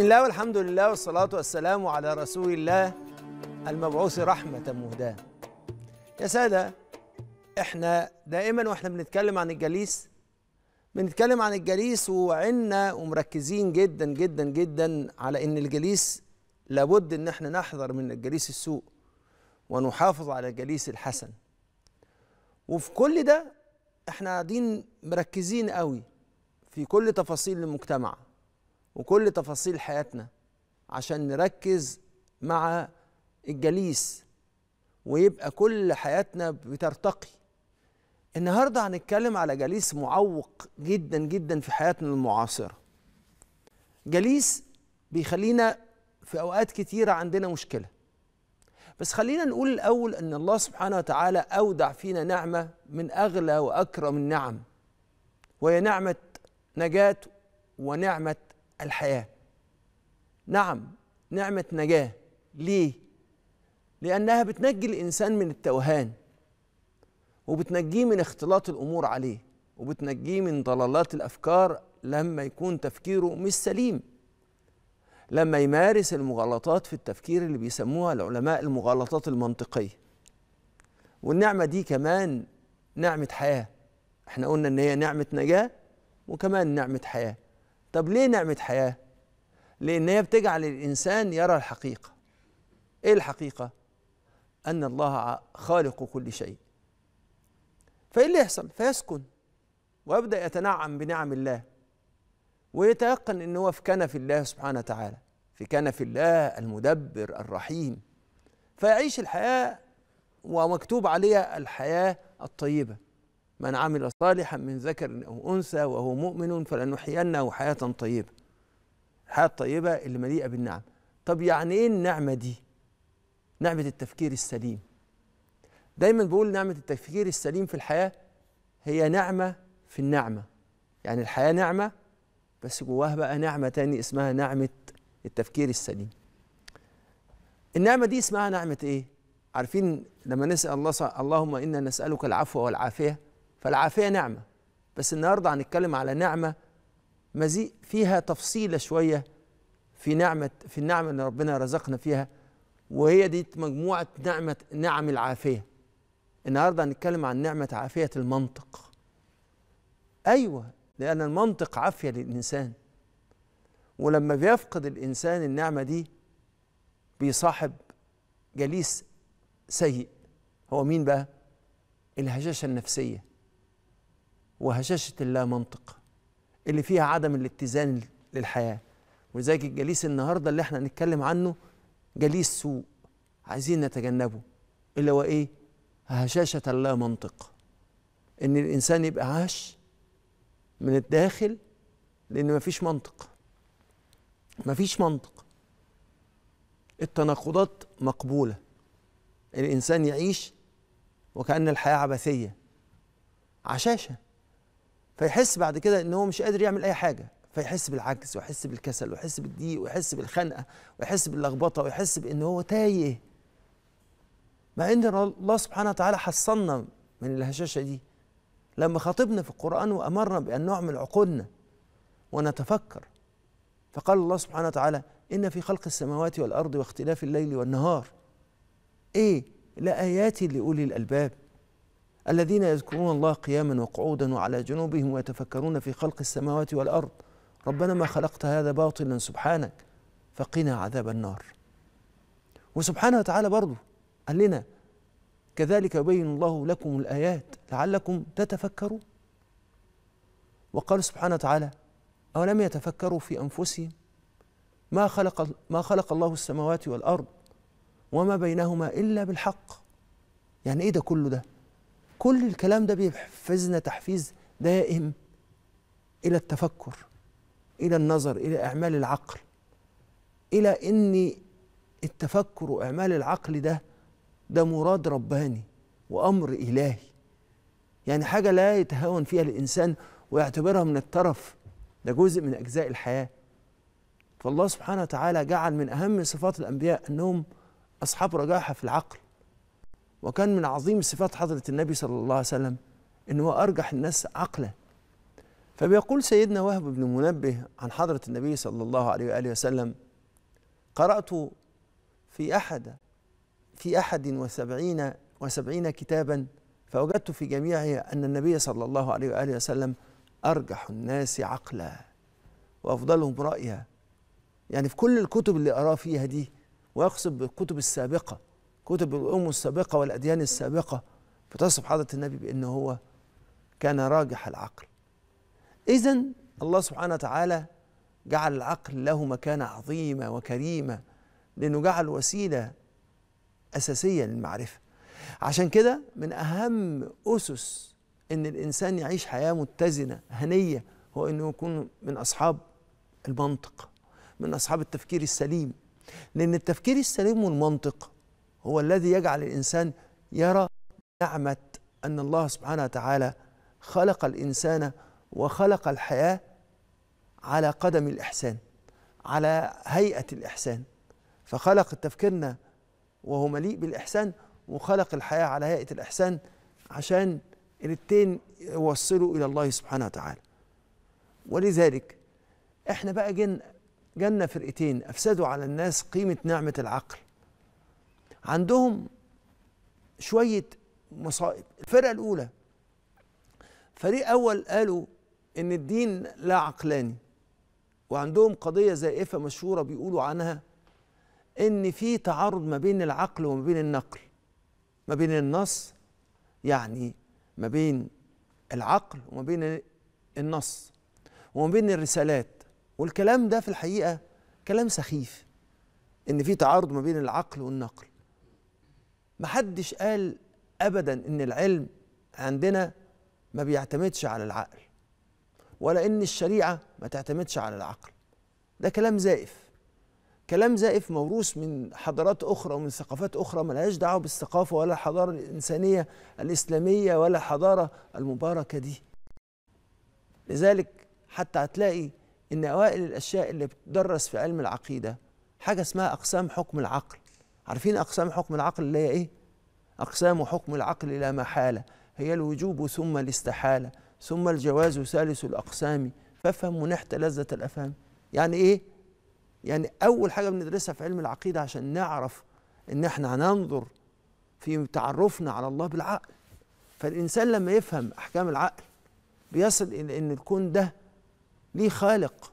بسم الله والحمد لله والصلاة والسلام على رسول الله المبعوث رحمة مهداة يا سادة احنا دائما واحنا بنتكلم عن الجليس بنتكلم عن الجليس وعنا ومركزين جدا جدا جدا على ان الجليس لابد ان احنا نحذر من الجليس السوء ونحافظ على الجليس الحسن وفي كل ده احنا قاعدين مركزين قوي في كل تفاصيل المجتمع وكل تفاصيل حياتنا عشان نركز مع الجليس ويبقى كل حياتنا بترتقي النهارده هنتكلم على جليس معوق جدا جدا في حياتنا المعاصره جليس بيخلينا في اوقات كتيره عندنا مشكله بس خلينا نقول الاول ان الله سبحانه وتعالى اودع فينا نعمه من اغلى واكرم النعم وهي نعمه نجاه ونعمه الحياه نعم نعمه نجاه ليه لانها بتنجي الانسان من التوهان وبتنجيه من اختلاط الامور عليه وبتنجيه من ضلالات الافكار لما يكون تفكيره مش سليم لما يمارس المغالطات في التفكير اللي بيسموها العلماء المغالطات المنطقيه والنعمه دي كمان نعمه حياه احنا قلنا ان هي نعمه نجاه وكمان نعمه حياه طب ليه نعمة حياة؟ لأن هي بتجعل الإنسان يرى الحقيقة إيه الحقيقة؟ أن الله خالق كل شيء فإيه اللي يحصل؟ فيسكن ويبدأ يتنعم بنعم الله ويتيقن أن هو في كنف الله سبحانه وتعالى في كنف الله المدبر الرحيم فيعيش الحياة ومكتوب عليها الحياة الطيبة من عمل صالحا من ذكر أو أنثى وهو مؤمن فلنحيينه حياة طيبة الحياة الطيبة اللي مليئة بالنعم طب يعني إيه النعمة دي نعمة التفكير السليم دايما بقول نعمة التفكير السليم في الحياة هي نعمة في النعمة يعني الحياة نعمة بس جواها بقى نعمة تاني اسمها نعمة التفكير السليم النعمة دي اسمها نعمة ايه؟ عارفين لما نسأل الله اللهم إنا نسألك العفو والعافية فالعافيه نعمه بس النهارده هنتكلم على نعمه مزيء فيها تفصيله شويه في نعمه في النعمه اللي ربنا رزقنا فيها وهي دي مجموعه نعمه نعم العافيه النهارده هنتكلم عن نعمه عافيه المنطق ايوه لان المنطق عافيه للانسان ولما بيفقد الانسان النعمه دي بيصاحب جليس سيء هو مين بقى الهشاشه النفسيه وهشاشة اللامنطق اللي فيها عدم الاتزان للحياة ولذلك الجليس النهاردة اللي احنا هنتكلم عنه جليس سوء عايزين نتجنبه اللي هو ايه هشاشة اللامنطق ان الانسان يبقى عاش من الداخل لان مفيش منطق مفيش منطق التناقضات مقبولة الإنسان يعيش وكأن الحياة عبثية عشاشة فيحس بعد كده ان هو مش قادر يعمل اي حاجه فيحس بالعجز ويحس بالكسل ويحس بالضيق ويحس بالخنقه ويحس باللخبطه ويحس بان هو تايه مع ان الله سبحانه وتعالى حصلنا من الهشاشه دي لما خاطبنا في القران وامرنا بان نعمل عقولنا ونتفكر فقال الله سبحانه وتعالى ان في خلق السماوات والارض واختلاف الليل والنهار ايه لايات لاولي الالباب الذين يذكرون الله قياما وقعودا وعلى جنوبهم ويتفكرون في خلق السماوات والأرض ربنا ما خلقت هذا باطلا سبحانك فقنا عذاب النار وسبحانه وتعالى برضه قال لنا كذلك يبين الله لكم الآيات لعلكم تتفكرون وقال سبحانه وتعالى أولم يتفكروا في أنفسهم ما خلق ما خلق الله السماوات والأرض وما بينهما إلا بالحق يعني إيه ده كله ده كل الكلام ده بيحفزنا تحفيز دائم إلى التفكر إلى النظر إلى إعمال العقل إلى إن التفكر وإعمال العقل ده ده مراد رباني وأمر إلهي يعني حاجة لا يتهاون فيها الإنسان ويعتبرها من الترف ده جزء من أجزاء الحياة فالله سبحانه وتعالى جعل من أهم صفات الأنبياء أنهم أصحاب رجاحة في العقل وكان من عظيم صفات حضرة النبي صلى الله عليه وسلم أنه هو أرجح الناس عقلا فبيقول سيدنا وهب بن منبه عن حضرة النبي صلى الله عليه وآله وسلم قرأت في أحد في أحد وسبعين وسبعين كتابا فوجدت في جميعها أن النبي صلى الله عليه وآله وسلم أرجح الناس عقلا وأفضلهم رأيا يعني في كل الكتب اللي أراه فيها دي ويقصد بالكتب السابقة كتب الأم السابقة والأديان السابقة بتصف حضرة النبي بأنه هو كان راجح العقل إذا الله سبحانه وتعالى جعل العقل له مكانة عظيمة وكريمة لأنه جعل وسيلة أساسية للمعرفة عشان كده من أهم أسس إن الإنسان يعيش حياة متزنة هنية هو إنه يكون من أصحاب المنطق من أصحاب التفكير السليم لأن التفكير السليم والمنطق هو الذي يجعل الإنسان يرى نعمة أن الله سبحانه وتعالى خلق الإنسان وخلق الحياة على قدم الإحسان على هيئة الإحسان فخلق تفكيرنا وهو مليء بالإحسان وخلق الحياة على هيئة الإحسان عشان الاتنين يوصلوا إلى الله سبحانه وتعالى ولذلك احنا بقى جن جنة فرقتين أفسدوا على الناس قيمة نعمة العقل عندهم شوية مصائب الفرقة الأولى فريق أول قالوا إن الدين لا عقلاني وعندهم قضية زائفة مشهورة بيقولوا عنها إن في تعارض ما بين العقل وما بين النقل ما بين النص يعني ما بين العقل وما بين النص وما بين الرسالات والكلام ده في الحقيقة كلام سخيف إن في تعارض ما بين العقل والنقل محدش قال ابدا ان العلم عندنا ما بيعتمدش على العقل ولا ان الشريعه ما تعتمدش على العقل ده كلام زائف كلام زائف موروث من حضارات اخرى ومن ثقافات اخرى ملهاش دعوه بالثقافه ولا الحضاره الانسانيه الاسلاميه ولا الحضاره المباركه دي لذلك حتى هتلاقي ان اوائل الاشياء اللي بتدرس في علم العقيده حاجه اسمها اقسام حكم العقل عارفين أقسام حكم العقل اللي هي إيه؟ أقسام حكم العقل لا محالة هي الوجوب ثم الاستحالة ثم الجواز ثالث الأقسام فافهم منحت لذة الأفهام يعني إيه؟ يعني أول حاجة بندرسها في علم العقيدة عشان نعرف إن إحنا هننظر في تعرفنا على الله بالعقل فالإنسان لما يفهم أحكام العقل بيصل إلى إن الكون ده ليه خالق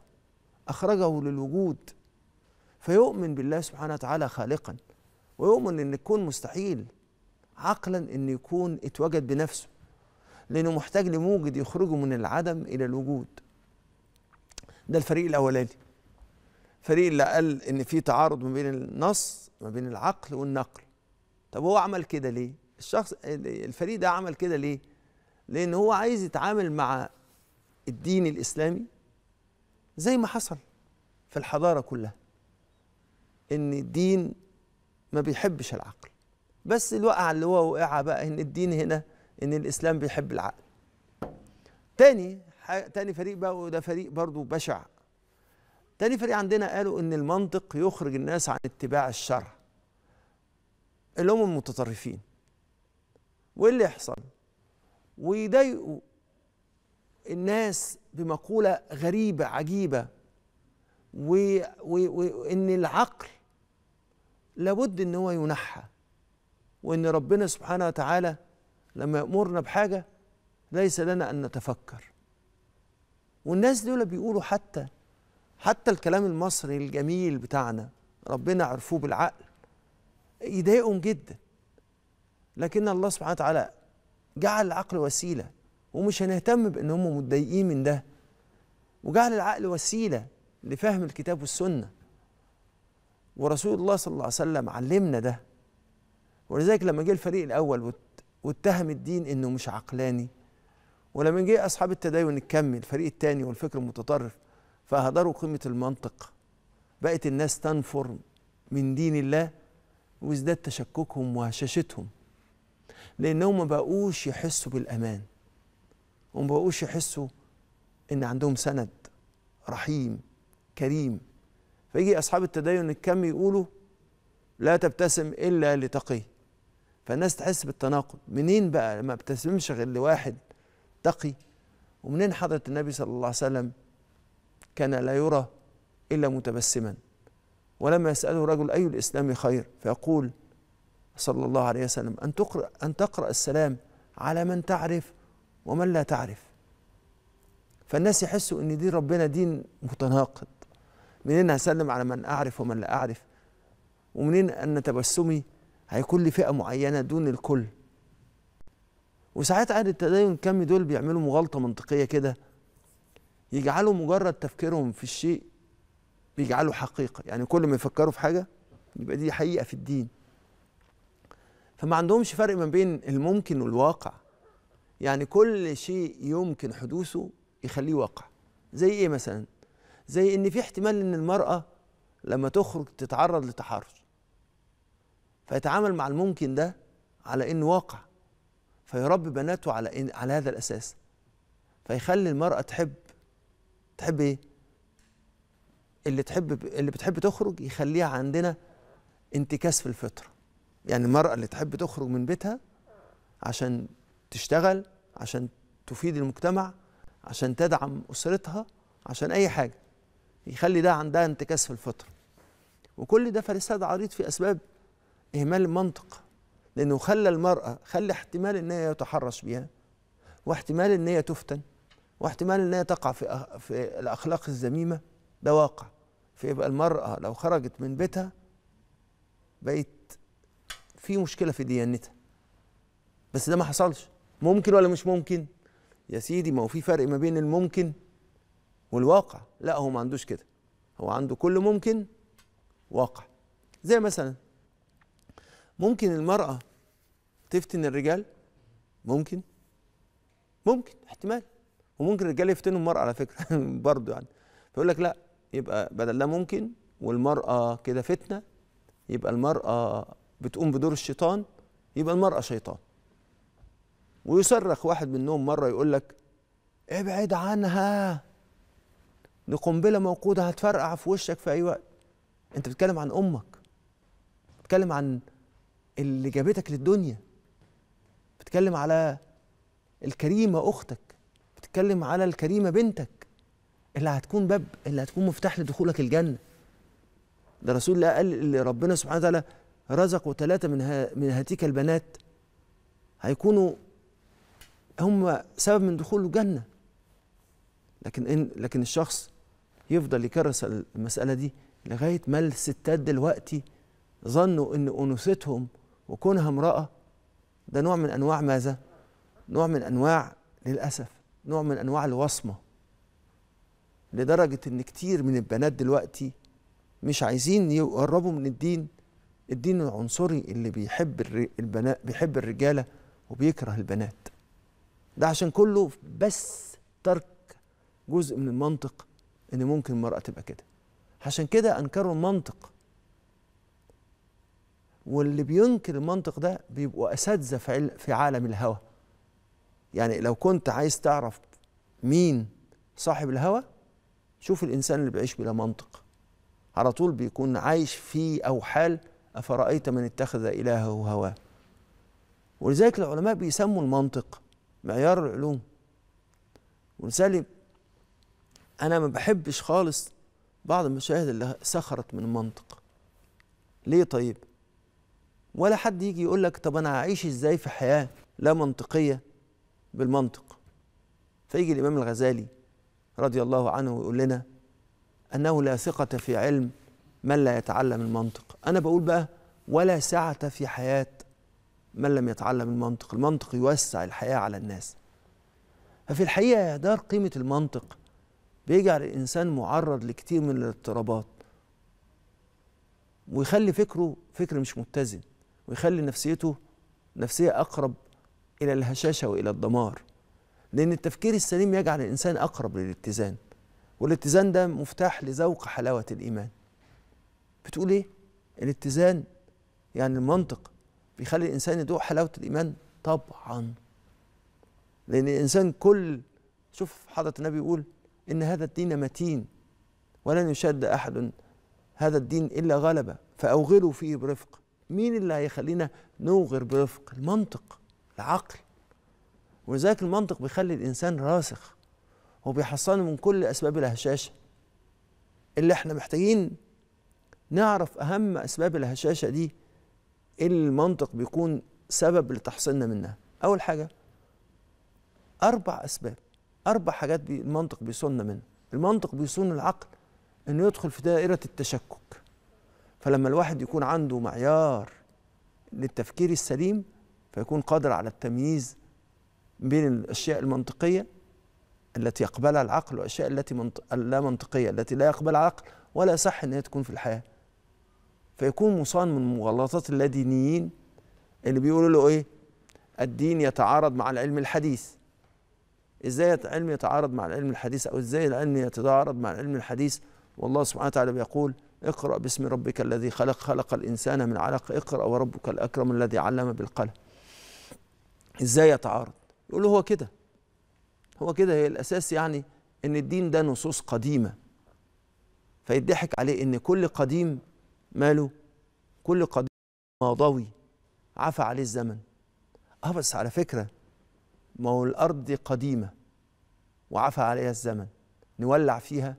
أخرجه للوجود فيؤمن بالله سبحانه وتعالى خالقا ويؤمن ان الكون مستحيل عقلا ان يكون اتوجد بنفسه لانه محتاج لموجد يخرجه من العدم الى الوجود ده الفريق الاولاني فريق اللي قال ان في تعارض ما بين النص ما بين العقل والنقل طب هو عمل كده ليه الشخص الفريق ده عمل كده ليه لان هو عايز يتعامل مع الدين الاسلامي زي ما حصل في الحضاره كلها ان الدين ما بيحبش العقل بس الوقعة اللي هو وقعها بقى ان الدين هنا ان الاسلام بيحب العقل تاني تاني فريق بقى وده فريق برضو بشع تاني فريق عندنا قالوا ان المنطق يخرج الناس عن اتباع الشرع اللي هم المتطرفين وايه اللي يحصل ويضايقوا الناس بمقولة غريبة عجيبة وإن العقل لابد ان هو ينحى وان ربنا سبحانه وتعالى لما يأمرنا بحاجة ليس لنا ان نتفكر والناس دول بيقولوا حتى حتى الكلام المصري الجميل بتاعنا ربنا عرفوه بالعقل يضايقهم جدا لكن الله سبحانه وتعالى جعل العقل وسيله ومش هنهتم بان هم متضايقين من ده وجعل العقل وسيله لفهم الكتاب والسنه ورسول الله صلى الله عليه وسلم علمنا ده ولذلك لما جه الفريق الاول واتهم الدين انه مش عقلاني ولما جه اصحاب التدين الكمي الفريق الثاني والفكر المتطرف فهدروا قيمه المنطق بقت الناس تنفر من دين الله وازداد تشككهم وهشاشتهم لانهم ما بقوش يحسوا بالامان وما بقوش يحسوا ان عندهم سند رحيم كريم فيجي أصحاب التدين الكم يقولوا لا تبتسم إلا لتقي فالناس تحس بالتناقض منين بقى ما ابتسمش غير لواحد تقي ومنين حضرة النبي صلى الله عليه وسلم كان لا يرى إلا متبسما ولما يسأله رجل أي الإسلام خير فيقول صلى الله عليه وسلم أن تقرأ, أن تقرأ السلام على من تعرف ومن لا تعرف فالناس يحسوا ان دين ربنا دين متناقض منين هسلم على من أعرف ومن لا أعرف ومنين أن تبسمي هيكون لفئة معينة دون الكل وساعات عاد التدين كم دول بيعملوا مغالطة منطقية كده يجعلوا مجرد تفكيرهم في الشيء بيجعله حقيقة يعني كل ما يفكروا في حاجة يبقى دي حقيقة في الدين فما عندهمش فرق ما بين الممكن والواقع يعني كل شيء يمكن حدوثه يخليه واقع زي ايه مثلا زي ان في احتمال ان المراه لما تخرج تتعرض لتحرش فيتعامل مع الممكن ده على انه واقع فيربي بناته على إن على هذا الاساس فيخلي المراه تحب تحب ايه اللي تحب اللي بتحب تخرج يخليها عندنا انتكاس في الفطره يعني المراه اللي تحب تخرج من بيتها عشان تشتغل عشان تفيد المجتمع عشان تدعم اسرتها عشان اي حاجه يخلي ده عندها انتكاس في الفطر وكل ده فساد عريض في اسباب اهمال المنطق لانه خلى المراه خلى احتمال ان هي يتحرش بها واحتمال ان هي تفتن واحتمال ان هي تقع في في الاخلاق الذميمه ده واقع فيبقى المراه لو خرجت من بيتها بقت في مشكله في ديانتها بس ده ما حصلش ممكن ولا مش ممكن يا سيدي ما هو في فرق ما بين الممكن والواقع لا هو ما عندوش كده هو عنده كل ممكن واقع زي مثلا ممكن المرأة تفتن الرجال ممكن ممكن احتمال وممكن الرجال يفتنوا المرأة على فكرة برضو يعني فيقول لك لا يبقى بدل ده ممكن والمرأة كده فتنة يبقى المرأة بتقوم بدور الشيطان يبقى المرأة شيطان ويصرخ واحد منهم مرة يقول لك ابعد عنها دي قنبله موقوده هتفرقع في وشك في اي وقت انت بتتكلم عن امك بتتكلم عن اللي جابتك للدنيا بتتكلم على الكريمه اختك بتتكلم على الكريمه بنتك اللي هتكون باب اللي هتكون مفتاح لدخولك الجنه ده رسول الله قال اللي ربنا سبحانه وتعالى رزق ثلاثه من ها من هاتيك البنات هيكونوا هم سبب من دخول الجنه لكن إن لكن الشخص يفضل يكرس المسألة دي لغاية ما الستات دلوقتي ظنوا إن أنوثتهم وكونها امرأة ده نوع من أنواع ماذا؟ نوع من أنواع للأسف نوع من أنواع الوصمة لدرجة إن كتير من البنات دلوقتي مش عايزين يقربوا من الدين الدين العنصري اللي بيحب البنات بيحب الرجالة وبيكره البنات ده عشان كله بس ترك جزء من المنطق ان ممكن المراه تبقى كده عشان كده انكروا المنطق واللي بينكر المنطق ده بيبقوا اساتذه في في عالم الهوى يعني لو كنت عايز تعرف مين صاحب الهوى شوف الانسان اللي بيعيش بلا منطق على طول بيكون عايش في او حال افرايت من اتخذ الهه هواه ولذلك العلماء بيسموا المنطق معيار العلوم ولذلك انا ما بحبش خالص بعض المشاهد اللي سخرت من المنطق ليه طيب ولا حد يجي يقول لك طب انا هعيش ازاي في حياه لا منطقيه بالمنطق فيجي الامام الغزالي رضي الله عنه ويقول لنا انه لا ثقه في علم من لا يتعلم المنطق انا بقول بقى ولا سعه في حياه من لم يتعلم المنطق المنطق يوسع الحياه على الناس ففي الحقيقه دار قيمه المنطق بيجعل الانسان معرض لكتير من الاضطرابات ويخلي فكره فكر مش متزن ويخلي نفسيته نفسيه اقرب الى الهشاشه والى الدمار لان التفكير السليم يجعل الانسان اقرب للاتزان والاتزان ده مفتاح لذوق حلاوه الايمان بتقول ايه الاتزان يعني المنطق بيخلي الانسان يذوق حلاوه الايمان طبعا لان الانسان كل شوف حضره النبي يقول إن هذا الدين متين ولن يشد أحد هذا الدين إلا غلبة فأوغلوا فيه برفق مين اللي هيخلينا نوغر برفق المنطق العقل ولذلك المنطق بيخلي الإنسان راسخ وبيحصنه من كل أسباب الهشاشة اللي احنا محتاجين نعرف أهم أسباب الهشاشة دي اللي المنطق بيكون سبب لتحصيننا منها أول حاجة أربع أسباب أربع حاجات بي المنطق بيصوننا منها المنطق بيصون العقل إنه يدخل في دائرة التشكك فلما الواحد يكون عنده معيار للتفكير السليم فيكون قادر على التمييز بين الأشياء المنطقية التي يقبلها العقل والأشياء التي منطق... لا منطقية التي لا يقبلها العقل ولا يصح إن هي تكون في الحياة فيكون مصان من مغالطات اللادينيين اللي بيقولوا له إيه الدين يتعارض مع العلم الحديث ازاي العلم يتعارض مع العلم الحديث او ازاي العلم يتعارض مع العلم الحديث والله سبحانه وتعالى بيقول اقرأ باسم ربك الذي خلق خلق الإنسان من علق اقرأ وربك الأكرم الذي علم بالقلم ازاي يتعارض يقول له هو كده هو كده هي الأساس يعني ان الدين ده نصوص قديمة فيضحك عليه ان كل قديم ماله كل قديم ماضوي عفى عليه الزمن اه بس على فكره ما هو الأرض دي قديمة وعفى عليها الزمن نولع فيها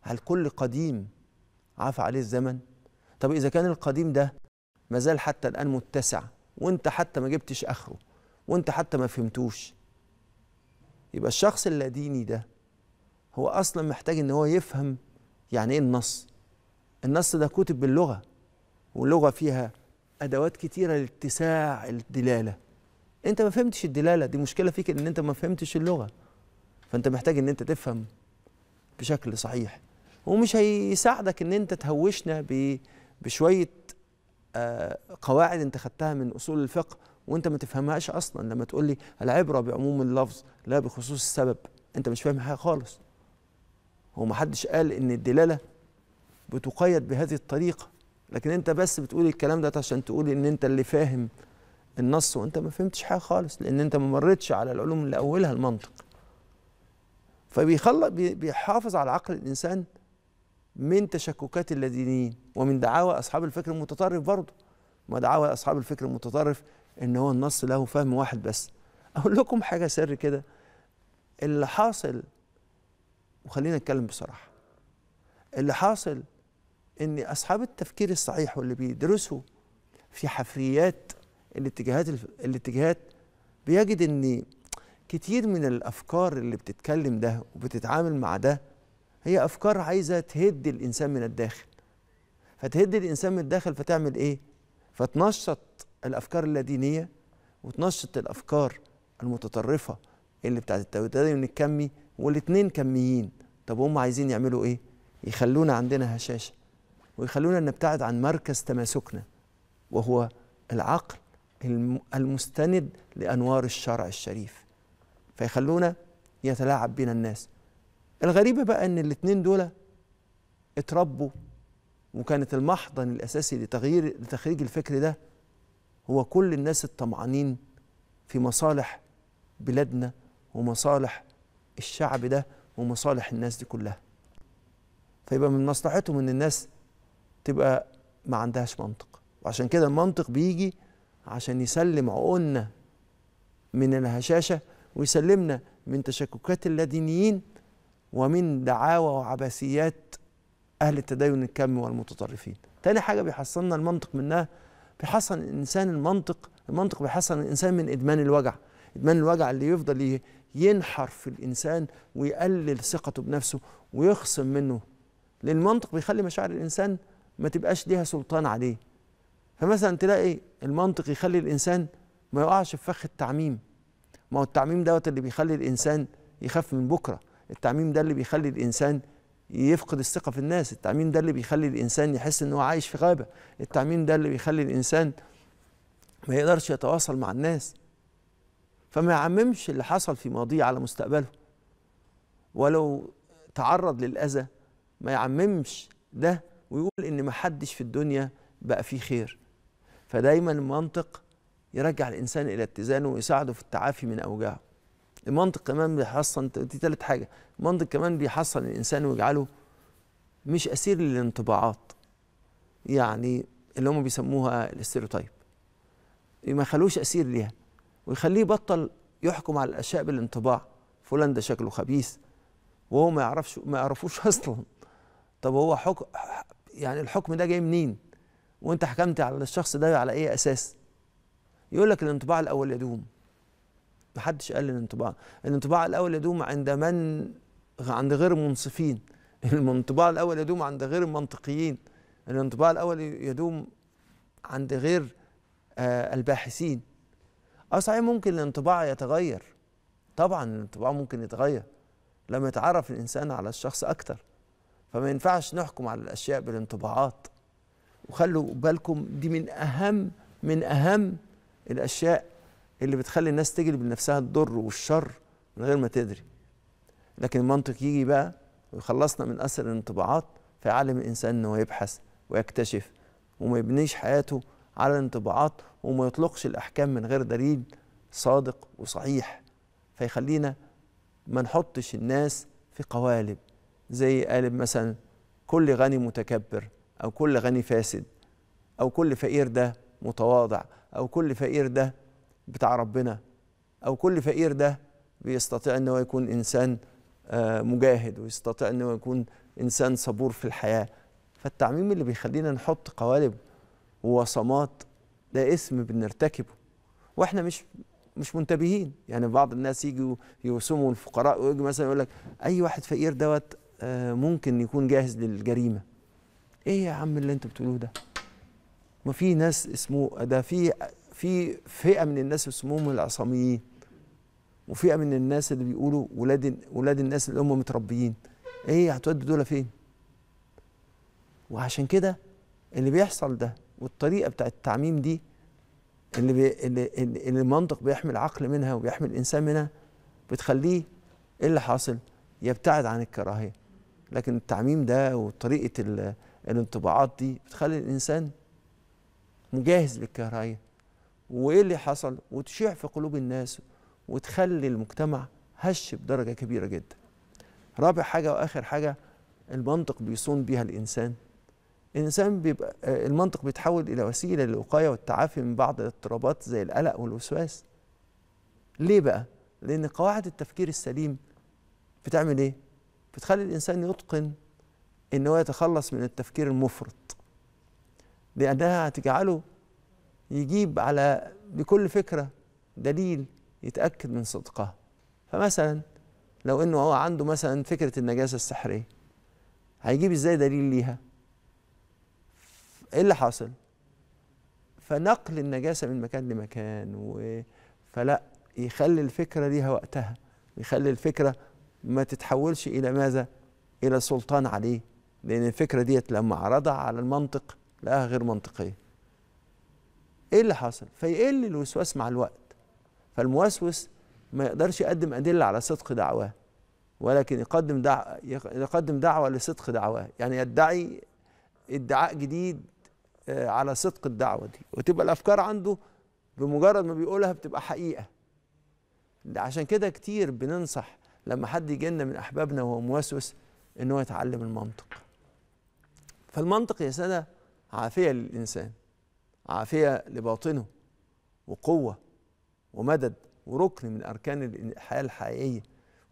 هل كل قديم عفى عليه الزمن طب إذا كان القديم ده ما زال حتى الآن متسع وانت حتى ما جبتش آخره وانت حتى ما فهمتوش يبقى الشخص اللاديني ده هو أصلا محتاج إن هو يفهم يعني إيه النص النص ده كتب باللغة واللغة فيها أدوات كتيرة لاتساع الدلالة انت ما فهمتش الدلاله دي مشكله فيك ان انت ما فهمتش اللغه فانت محتاج ان انت تفهم بشكل صحيح ومش هيساعدك ان انت تهوشنا بشويه آه، قواعد انت خدتها من اصول الفقه وانت ما تفهمهاش اصلا لما تقول لي العبره بعموم اللفظ لا بخصوص السبب انت مش فاهم حاجه خالص هو ما حدش قال ان الدلاله بتقيد بهذه الطريقه لكن انت بس بتقول الكلام ده عشان تقول ان انت اللي فاهم النص وانت ما فهمتش حاجه خالص لان انت ما مرتش على العلوم اللي اولها المنطق فبيخلق بيحافظ على عقل الانسان من تشككات اللادينيين ومن دعاوى اصحاب الفكر المتطرف برضه ما دعاوى اصحاب الفكر المتطرف ان هو النص له فهم واحد بس اقول لكم حاجه سر كده اللي حاصل وخلينا نتكلم بصراحه اللي حاصل ان اصحاب التفكير الصحيح واللي بيدرسوا في حفريات الاتجاهات الاتجاهات بيجد ان كتير من الافكار اللي بتتكلم ده وبتتعامل مع ده هي افكار عايزه تهد الانسان من الداخل فتهد الانسان من الداخل فتعمل ايه فتنشط الافكار اللادينيه وتنشط الافكار المتطرفه اللي بتاعت التدين الكمي والاثنين كميين طب هم عايزين يعملوا ايه يخلونا عندنا هشاشه ويخلونا نبتعد عن مركز تماسكنا وهو العقل المستند لأنوار الشرع الشريف فيخلونا يتلاعب بنا الناس الغريبة بقى أن الاتنين دول اتربوا وكانت المحضن الأساسي لتغيير لتخريج الفكر ده هو كل الناس الطمعانين في مصالح بلادنا ومصالح الشعب ده ومصالح الناس دي كلها فيبقى من مصلحتهم ان الناس تبقى ما عندهاش منطق وعشان كده المنطق بيجي عشان يسلم عقولنا من الهشاشة ويسلمنا من تشككات اللادينيين ومن دعاوى وعباسيات أهل التدين الكم والمتطرفين تاني حاجة بيحصلنا المنطق منها بيحصل الإنسان المنطق المنطق بيحصل الإنسان من إدمان الوجع إدمان الوجع اللي يفضل ينحر في الإنسان ويقلل ثقته بنفسه ويخصم منه لأن المنطق بيخلي مشاعر الإنسان ما تبقاش ليها سلطان عليه فمثلا تلاقي المنطق يخلي الانسان ما يقعش في فخ التعميم ما هو التعميم دوت اللي بيخلي الانسان يخاف من بكره التعميم ده اللي بيخلي الانسان يفقد الثقه في الناس التعميم ده اللي بيخلي الانسان يحس ان هو عايش في غابه التعميم ده اللي بيخلي الانسان ما يقدرش يتواصل مع الناس فما يعممش اللي حصل في ماضيه على مستقبله ولو تعرض للاذى ما يعممش ده ويقول ان ما حدش في الدنيا بقى فيه خير فدايما المنطق يرجع الانسان الى اتزانه ويساعده في التعافي من اوجاعه المنطق كمان بيحصن دي تالت حاجه المنطق كمان بيحصن الانسان ويجعله مش اسير للانطباعات يعني اللي هم بيسموها الاستيروتايب ما يخلوش اسير ليها ويخليه يبطل يحكم على الاشياء بالانطباع فلان ده شكله خبيث وهو ما يعرفش ما يعرفوش اصلا طب هو حكم يعني الحكم ده جاي منين وانت حكمت على الشخص ده على ايه اساس يقول لك الانطباع الاول يدوم محدش قال الانطباع الانطباع الاول يدوم عند من عند غير منصفين الانطباع الاول يدوم عند غير منطقيين الانطباع الاول يدوم عند غير آه الباحثين اه صحيح ممكن الانطباع يتغير طبعا الانطباع ممكن يتغير لما يتعرف الانسان على الشخص اكتر فما ينفعش نحكم على الاشياء بالانطباعات وخلوا بالكم دي من اهم من اهم الاشياء اللي بتخلي الناس تجلب لنفسها الضر والشر من غير ما تدري لكن المنطق يجي بقى ويخلصنا من اثر الانطباعات فيعلم الانسان ان هو يبحث ويكتشف وما يبنيش حياته على الانطباعات وما يطلقش الاحكام من غير دليل صادق وصحيح فيخلينا ما نحطش الناس في قوالب زي قالب مثلا كل غني متكبر أو كل غني فاسد أو كل فقير ده متواضع أو كل فقير ده بتاع ربنا أو كل فقير ده بيستطيع أنه يكون إنسان آه، مجاهد ويستطيع أنه يكون إنسان صبور في الحياة فالتعميم اللي بيخلينا نحط قوالب ووصمات ده اسم بنرتكبه واحنا مش مش منتبهين يعني بعض الناس يجوا يوسموا الفقراء ويجي مثلا يقول لك اي واحد فقير دوت آه، ممكن يكون جاهز للجريمه ايه يا عم اللي انت بتقولوه ده ما في ناس اسمه ده في في فئه من الناس اسمهم العصاميين وفئه من الناس اللي بيقولوا ولاد ولاد الناس اللي هم متربيين ايه هتودي دول فين وعشان كده اللي بيحصل ده والطريقه بتاعت التعميم دي اللي, بي اللي, اللي المنطق بيحمل عقل منها وبيحمل الانسان منها بتخليه ايه اللي حاصل يبتعد عن الكراهيه لكن التعميم ده وطريقه الانطباعات دي بتخلي الانسان مجهز للكراهيه وايه اللي حصل وتشيع في قلوب الناس وتخلي المجتمع هش بدرجه كبيره جدا رابع حاجه واخر حاجه المنطق بيصون بيها الانسان الانسان بيبقى آه، المنطق بيتحول الى وسيله للوقايه والتعافي من بعض الاضطرابات زي القلق والوسواس ليه بقى لان قواعد التفكير السليم بتعمل ايه بتخلي الانسان يتقن ان هو يتخلص من التفكير المفرط لانها هتجعله يجيب على لكل فكره دليل يتاكد من صدقها فمثلا لو انه هو عنده مثلا فكره النجاسه السحريه هيجيب ازاي دليل ليها ايه اللي حاصل فنقل النجاسه من مكان لمكان و... فلا يخلي الفكره ليها وقتها يخلي الفكره ما تتحولش الى ماذا الى سلطان عليه لأن الفكرة ديت لما عرضها على المنطق لقاها غير منطقية إيه اللي حصل؟ فيقل الوسواس مع الوقت فالموسوس ما يقدرش يقدم أدلة على صدق دعواه ولكن يقدم دعوة يقدم دعوة لصدق دعواه يعني يدعي ادعاء جديد آه، على صدق الدعوة دي وتبقى الأفكار عنده بمجرد ما بيقولها بتبقى حقيقة عشان كده كتير بننصح لما حد يجي لنا من أحبابنا وهو موسوس إن هو يتعلم المنطق فالمنطق يا ساده عافيه للانسان عافيه لباطنه وقوه ومدد وركن من اركان الحياه الحقيقيه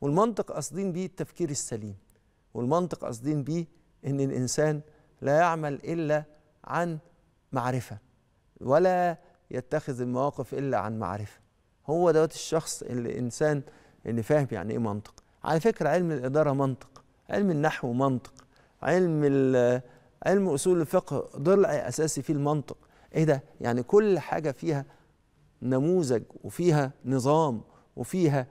والمنطق قاصدين بيه التفكير السليم والمنطق قاصدين بيه ان الانسان لا يعمل الا عن معرفه ولا يتخذ المواقف الا عن معرفه هو دوت الشخص اللي انسان اللي فاهم يعني ايه منطق على فكره علم الاداره منطق علم النحو منطق علم علم أصول الفقه ضلع أساسي فيه المنطق إيه ده؟ يعني كل حاجة فيها نموذج وفيها نظام وفيها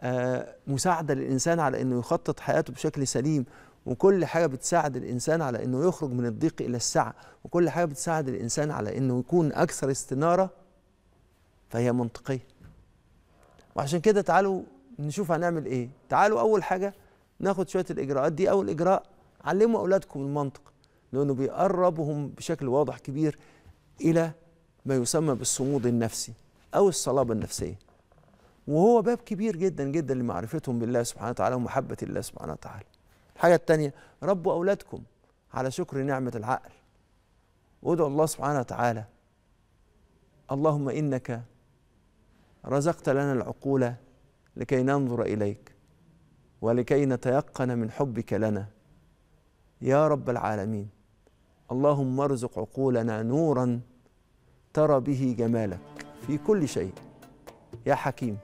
آه مساعدة للإنسان على أنه يخطط حياته بشكل سليم وكل حاجة بتساعد الإنسان على أنه يخرج من الضيق إلى السعة وكل حاجة بتساعد الإنسان على أنه يكون أكثر استنارة فهي منطقية وعشان كده تعالوا نشوف هنعمل إيه تعالوا أول حاجة ناخد شوية الإجراءات دي أول إجراء علموا أولادكم المنطق لأنه بيقربهم بشكل واضح كبير إلى ما يسمى بالصمود النفسي أو الصلابة النفسية وهو باب كبير جدا جدا لمعرفتهم بالله سبحانه وتعالى ومحبة الله سبحانه وتعالى الحاجة الثانية ربوا أولادكم على شكر نعمة العقل وادعوا الله سبحانه وتعالى اللهم إنك رزقت لنا العقول لكي ننظر إليك ولكي نتيقن من حبك لنا يا رب العالمين اللهم ارزق عقولنا نورا ترى به جمالك في كل شيء يا حكيم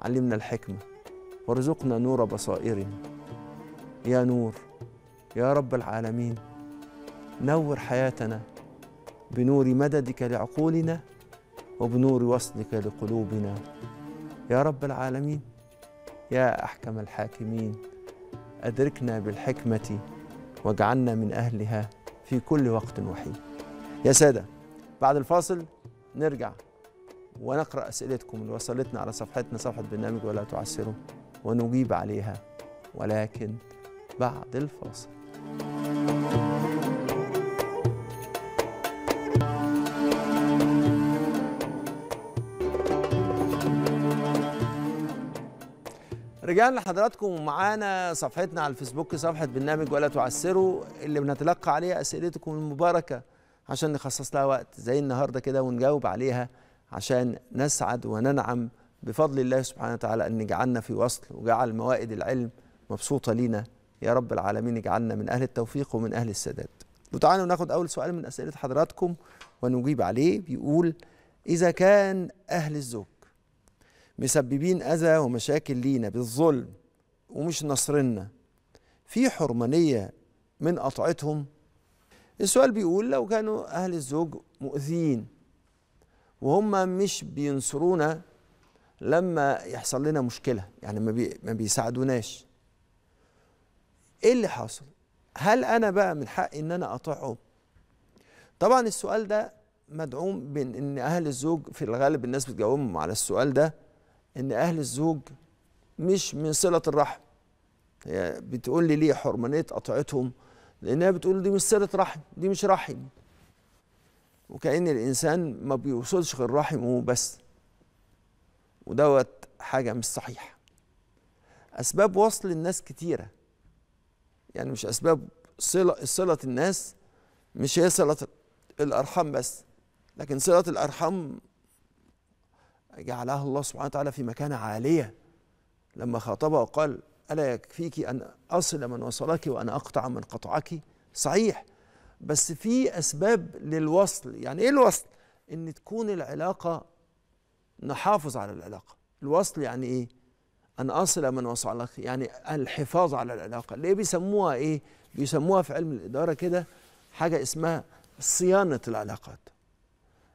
علمنا الحكمه وارزقنا نور بصائرنا يا نور يا رب العالمين نور حياتنا بنور مددك لعقولنا وبنور وصلك لقلوبنا يا رب العالمين يا احكم الحاكمين ادركنا بالحكمه واجعلنا من اهلها في كل وقت وحين يا سادة بعد الفاصل نرجع ونقرأ أسئلتكم اللي وصلتنا على صفحتنا صفحة برنامج ولا تعسروا ونجيب عليها ولكن بعد الفاصل رجعنا لحضراتكم ومعانا صفحتنا على الفيسبوك صفحة برنامج ولا تعسروا اللي بنتلقى عليها أسئلتكم المباركة عشان نخصص لها وقت زي النهاردة كده ونجاوب عليها عشان نسعد وننعم بفضل الله سبحانه وتعالى أن جعلنا في وصل وجعل موائد العلم مبسوطة لينا يا رب العالمين اجعلنا من أهل التوفيق ومن أهل السداد وتعالوا ناخد أول سؤال من أسئلة حضراتكم ونجيب عليه بيقول إذا كان أهل الزوج مسببين أذى ومشاكل لينا بالظلم ومش نصرنا في حرمانية من قطعتهم السؤال بيقول لو كانوا أهل الزوج مؤذين وهم مش بينصرونا لما يحصل لنا مشكلة يعني ما, بي ما بيساعدوناش إيه اللي حاصل؟ هل أنا بقى من حقي إن أنا أطيعهم؟ طبعا السؤال ده مدعوم بان اهل الزوج في الغالب الناس بتجاوبهم على السؤال ده ان اهل الزوج مش من صله الرحم هي بتقول لي ليه حرمانيه قطعتهم لانها بتقول دي مش صله رحم دي مش رحم وكأن الإنسان ما بيوصلش غير رحمه بس ودوت حاجة مش صحيحة أسباب وصل الناس كتيرة يعني مش أسباب صلة صلة الناس مش هي صلة الأرحام بس لكن صلة الأرحام جعلها الله سبحانه وتعالى في مكانة عالية لما خاطبها وقال ألا يكفيك أن أصل من وصلك وأن أقطع من قطعك صحيح بس في أسباب للوصل يعني إيه الوصل؟ إن تكون العلاقة نحافظ على العلاقة الوصل يعني إيه؟ أن أصل من وصلك يعني الحفاظ على العلاقة اللي بيسموها إيه؟ بيسموها في علم الإدارة كده حاجة اسمها صيانة العلاقات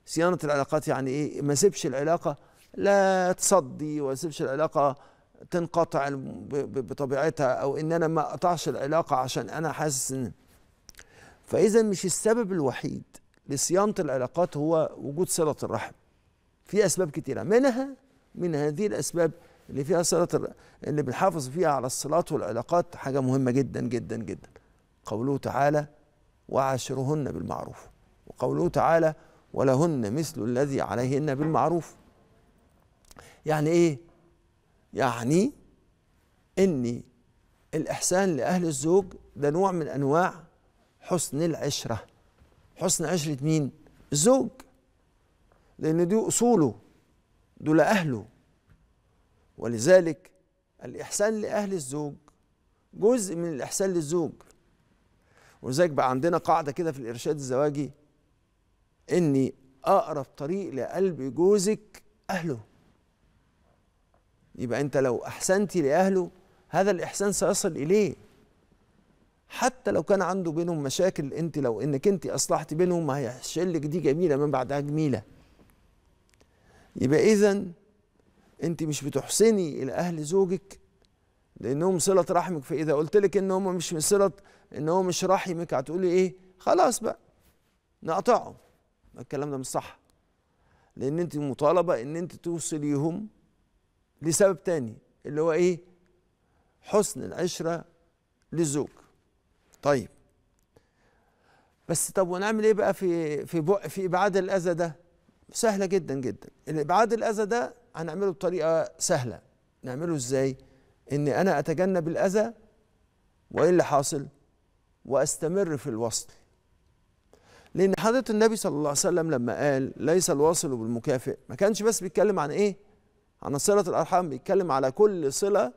صيانة العلاقات يعني إيه؟ ما سيبش العلاقة لا تصدي وسيبش العلاقه تنقطع بطبيعتها او ان انا ما اقطعش العلاقه عشان انا حاسس ان فاذا مش السبب الوحيد لصيانه العلاقات هو وجود صله الرحم في اسباب كتيره منها من هذه الاسباب اللي فيها صله اللي بنحافظ فيها على الصلات والعلاقات حاجه مهمه جدا جدا جدا قوله تعالى وعاشرهن بالمعروف وقوله تعالى ولهن مثل الذي عليهن بالمعروف يعني ايه يعني ان الاحسان لاهل الزوج ده نوع من انواع حسن العشره حسن عشره مين الزوج لان دي اصوله دول اهله ولذلك الاحسان لاهل الزوج جزء من الاحسان للزوج ولذلك بقى عندنا قاعده كده في الارشاد الزواجي اني اقرب طريق لقلب جوزك اهله يبقى انت لو احسنت لاهله هذا الاحسان سيصل اليه حتى لو كان عنده بينهم مشاكل انت لو انك انت اصلحت بينهم هيشلك دي جميله من بعدها جميله يبقى اذا انت مش بتحسني الى اهل زوجك لانهم صله رحمك فاذا قلت لك ان هم مش من صله ان هو مش رحمك هتقولي ايه خلاص بقى نقطعه الكلام ده مش صح لان انت مطالبه ان انت توصليهم لسبب تاني اللي هو ايه حسن العشرة للزوج طيب بس طب ونعمل ايه بقى في في في ابعاد الاذى ده سهله جدا جدا الابعاد الاذى ده هنعمله بطريقه سهله نعمله ازاي ان انا اتجنب الاذى وايه اللي حاصل واستمر في الوصل لان حضرة النبي صلى الله عليه وسلم لما قال ليس الواصل بالمكافئ ما كانش بس بيتكلم عن ايه عن صلة الأرحام بيتكلم على كل صلة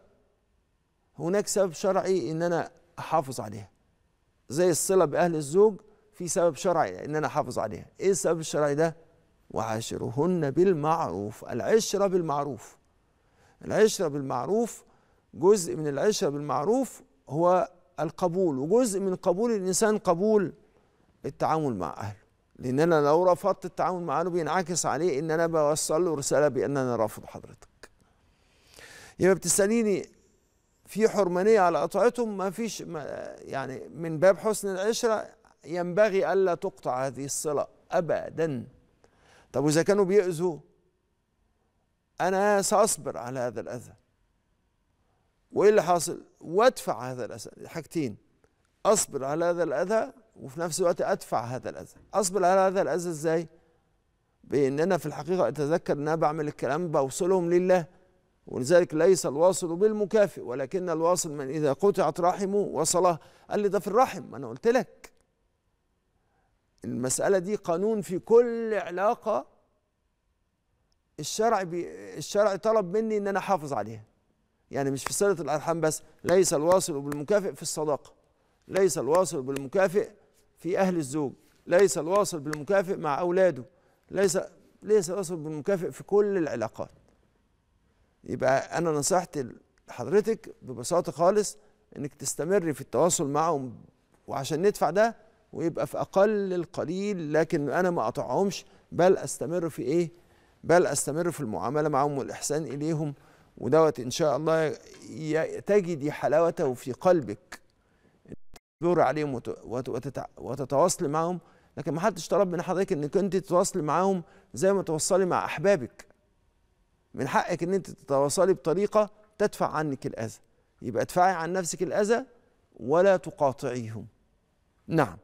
هناك سبب شرعي إن أنا أحافظ عليها زي الصلة بأهل الزوج في سبب شرعي إن أنا أحافظ عليها إيه السبب الشرعي ده؟ وعاشرهن بالمعروف العشرة بالمعروف العشرة بالمعروف جزء من العشرة بالمعروف هو القبول وجزء من قبول الإنسان قبول التعامل مع أهله لان انا لو رفضت التعاون معاه بينعكس عليه ان انا بوصل له رساله بان انا رافض حضرتك يبقى بتساليني في حرمانيه على قطعتهم ما فيش ما يعني من باب حسن العشره ينبغي الا تقطع هذه الصله ابدا طب واذا كانوا بيأذوا انا ساصبر على هذا الاذى وايه اللي حاصل وادفع هذا الاذى حاجتين اصبر على هذا الاذى وفي نفس الوقت ادفع هذا الاذى اصبر على هذا الاذى ازاي بان انا في الحقيقه اتذكر ان انا بعمل الكلام بوصلهم لله ولذلك ليس الواصل بالمكافئ ولكن الواصل من اذا قطعت رحمه وصله قال لي ده في الرحم ما انا قلت لك المساله دي قانون في كل علاقه الشرع بي الشرع طلب مني ان انا احافظ عليها يعني مش في صله الارحام بس ليس الواصل بالمكافئ في الصداقه ليس الواصل بالمكافئ في أهل الزوج ليس الواصل بالمكافئ مع أولاده ليس ليس الواصل بالمكافئ في كل العلاقات يبقى أنا نصحت حضرتك ببساطة خالص إنك تستمري في التواصل معهم وعشان ندفع ده ويبقى في أقل القليل لكن أنا ما أقطعهمش بل أستمر في إيه؟ بل أستمر في المعاملة معهم والإحسان إليهم ودوت إن شاء الله تجدي حلاوته في قلبك تجور عليهم وتتواصلي معاهم لكن ما حدش طلب من حضرتك انك انت تتواصلي معاهم زي ما تتواصلي مع احبابك من حقك ان انت تتواصلي بطريقه تدفع عنك الاذى يبقى ادفعي عن نفسك الاذى ولا تقاطعيهم نعم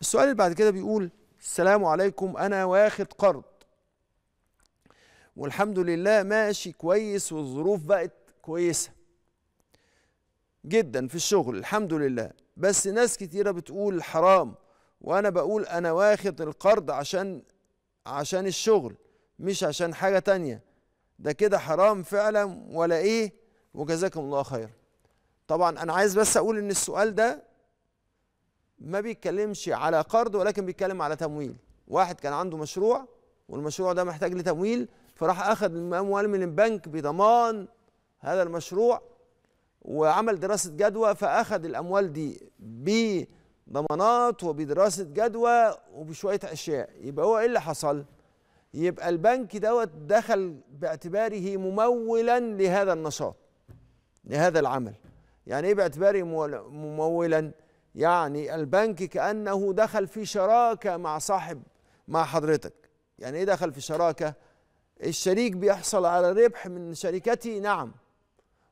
السؤال اللي بعد كده بيقول السلام عليكم انا واخد قرض والحمد لله ماشي كويس والظروف بقت كويسه جدا في الشغل الحمد لله بس ناس كتيرة بتقول حرام وانا بقول انا واخد القرض عشان عشان الشغل مش عشان حاجة تانية ده كده حرام فعلا ولا ايه وجزاكم الله خير طبعا انا عايز بس اقول ان السؤال ده ما بيتكلمش على قرض ولكن بيتكلم على تمويل واحد كان عنده مشروع والمشروع ده محتاج لتمويل فراح اخذ الاموال من البنك بضمان هذا المشروع وعمل دراسة جدوى فأخذ الأموال دي بضمانات وبدراسة جدوى وبشوية أشياء يبقى هو إيه اللي حصل؟ يبقى البنك دوت دخل باعتباره ممولا لهذا النشاط لهذا العمل يعني ايه باعتباره ممولا يعني البنك كانه دخل في شراكه مع صاحب مع حضرتك يعني ايه دخل في شراكه الشريك بيحصل على ربح من شركتي نعم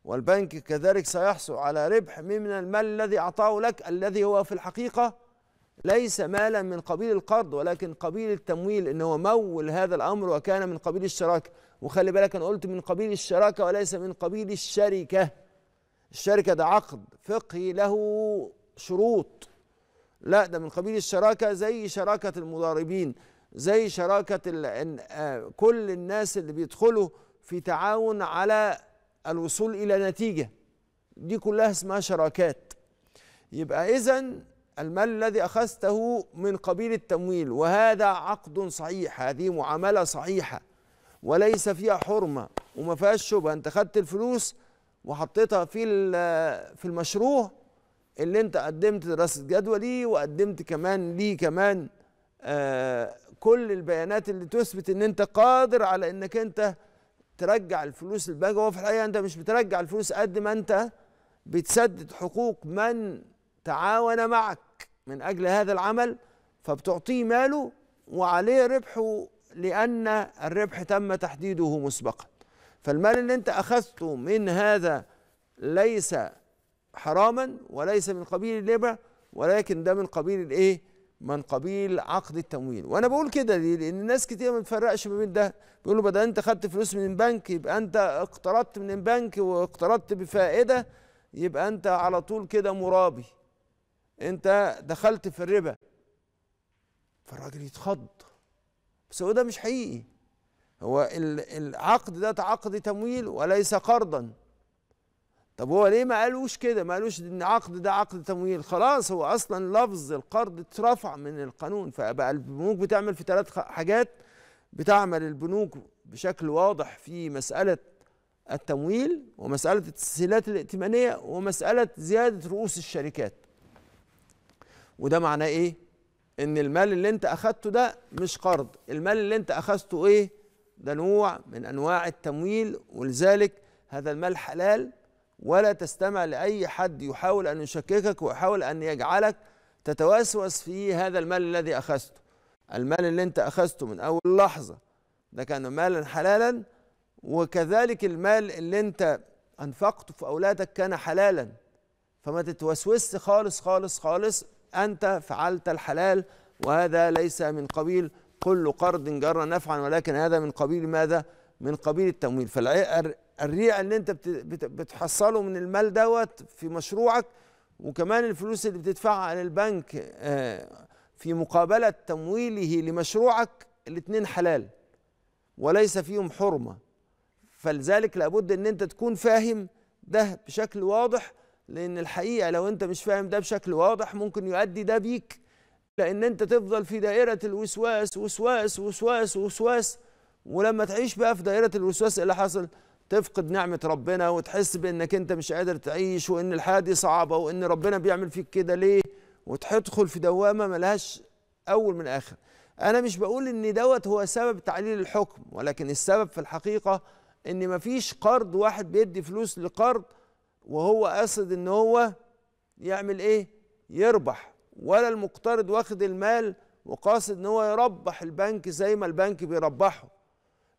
والبنك كذلك سيحصل على ربح من المال الذي أعطاه لك الذي هو في الحقيقة ليس مالا من قبيل القرض ولكن قبيل التمويل إن هو مول هذا الأمر وكان من قبيل الشراكة وخلي بالك أنا قلت من قبيل الشراكة وليس من قبيل الشركة الشركة ده عقد فقهي له شروط لا ده من قبيل الشراكة زي شراكة المضاربين زي شراكة آه، كل الناس اللي بيدخلوا في تعاون على الوصول الى نتيجه دي كلها اسمها شراكات يبقى اذا المال الذي اخذته من قبيل التمويل وهذا عقد صحيح هذه معامله صحيحه وليس فيها حرمه وما فيهاش شبهه انت خدت الفلوس وحطيتها في في المشروع اللي انت قدمت دراسه جدوى ليه وقدمت كمان ليه كمان آه كل البيانات اللي تثبت ان انت قادر على انك انت ترجع الفلوس للبنك هو في الحقيقه انت مش بترجع الفلوس قد ما انت بتسدد حقوق من تعاون معك من اجل هذا العمل فبتعطيه ماله وعليه ربحه لان الربح تم تحديده مسبقا فالمال اللي انت اخذته من هذا ليس حراما وليس من قبيل الربا ولكن ده من قبيل الايه من قبيل عقد التمويل وانا بقول كده ليه لان ناس كتير ما بتفرقش ما بين ده بيقولوا بدل انت خدت فلوس من البنك يبقى انت اقترضت من البنك واقترضت بفائده يبقى انت على طول كده مرابي انت دخلت في الربا فالراجل يتخض بس هو ده مش حقيقي هو العقد ده عقد تمويل وليس قرضا طب هو ليه ما قالوش كده ما قالوش ان عقد ده عقد تمويل خلاص هو اصلا لفظ القرض اترفع من القانون فبقى البنوك بتعمل في ثلاث حاجات بتعمل البنوك بشكل واضح في مساله التمويل ومساله التسهيلات الائتمانيه ومساله زياده رؤوس الشركات وده معناه ايه ان المال اللي انت اخدته ده مش قرض المال اللي انت اخذته ايه ده نوع من انواع التمويل ولذلك هذا المال حلال ولا تستمع لأي حد يحاول أن يشككك ويحاول أن يجعلك تتوسوس في هذا المال الذي أخذته المال اللي أنت أخذته من أول لحظة ده كان مالا حلالا وكذلك المال اللي أنت أنفقته في أولادك كان حلالا فما تتوسوسش خالص خالص خالص أنت فعلت الحلال وهذا ليس من قبيل كل قرض جر نفعا ولكن هذا من قبيل ماذا؟ من قبيل التمويل فالعقل الريع اللي انت بتحصله من المال دوت في مشروعك وكمان الفلوس اللي بتدفعها على البنك آه، في مقابلة تمويله لمشروعك الاثنين حلال وليس فيهم حرمة فلذلك لابد ان انت تكون فاهم ده بشكل واضح لان الحقيقة لو انت مش فاهم ده بشكل واضح ممكن يؤدي ده بيك لان انت تفضل في دائرة الوسواس وسواس وسواس وسواس ولما تعيش بقى في دائرة الوسواس اللي حصل تفقد نعمة ربنا وتحس بأنك أنت مش قادر تعيش وأن الحياة دي صعبة وأن ربنا بيعمل فيك كده ليه وتدخل في دوامة ملهاش أول من آخر أنا مش بقول أن دوت هو سبب تعليل الحكم ولكن السبب في الحقيقة أن مفيش قرض واحد بيدي فلوس لقرض وهو قاصد أن هو يعمل إيه يربح ولا المقترض واخد المال وقاصد أن هو يربح البنك زي ما البنك بيربحه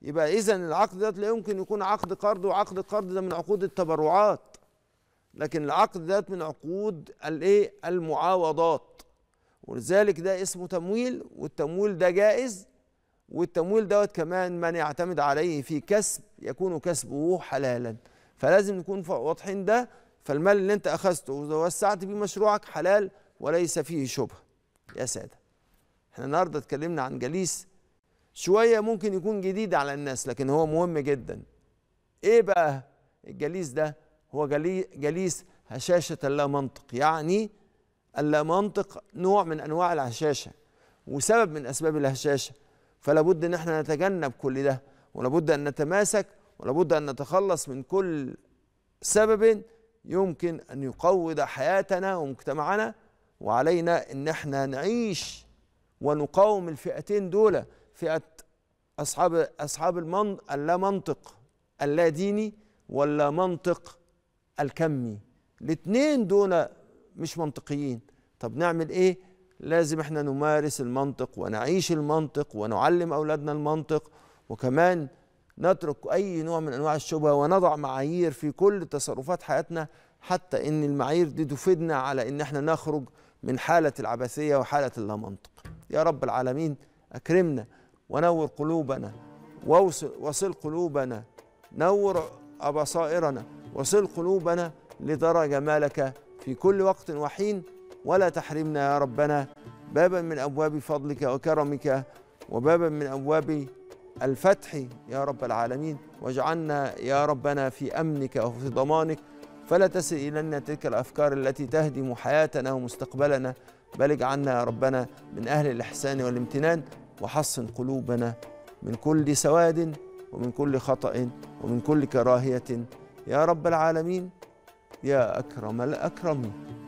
يبقى إذا العقد ده لا يمكن يكون عقد قرض وعقد القرض ده من عقود التبرعات لكن العقد ده من عقود الإيه المعاوضات ولذلك ده اسمه تمويل والتمويل ده جائز والتمويل دوت كمان من يعتمد عليه في كسب يكون كسبه حلالا فلازم نكون واضحين ده فالمال اللي انت اخذته ووسعت بيه مشروعك حلال وليس فيه شبهه يا ساده احنا النهارده اتكلمنا عن جليس شوية ممكن يكون جديد على الناس لكن هو مهم جدا ايه بقى الجليس ده هو جليس هشاشة اللامنطق يعني اللامنطق نوع من انواع الهشاشة وسبب من اسباب الهشاشة فلا بد ان احنا نتجنب كل ده ولابد ان نتماسك ولابد ان نتخلص من كل سبب يمكن ان يقوض حياتنا ومجتمعنا وعلينا ان احنا نعيش ونقاوم الفئتين دول فئه اصحاب اصحاب اللا منطق اللا ديني ولا منطق الكمي الاثنين دول مش منطقيين طب نعمل ايه لازم احنا نمارس المنطق ونعيش المنطق ونعلم اولادنا المنطق وكمان نترك اي نوع من انواع الشبهه ونضع معايير في كل تصرفات حياتنا حتى ان المعايير دي تفيدنا على ان احنا نخرج من حاله العبثيه وحاله اللامنطق يا رب العالمين اكرمنا ونور قلوبنا وصل قلوبنا نور أبصائرنا وصل قلوبنا لترى جمالك في كل وقت وحين ولا تحرمنا يا ربنا بابا من أبواب فضلك وكرمك وبابا من أبواب الفتح يا رب العالمين واجعلنا يا ربنا في أمنك وفي ضمانك فلا تسل إلينا تلك الأفكار التي تهدم حياتنا ومستقبلنا بل اجعلنا يا ربنا من أهل الإحسان والامتنان وحصن قلوبنا من كل سواد ومن كل خطأ ومن كل كراهية يا رب العالمين يا أكرم الأكرمين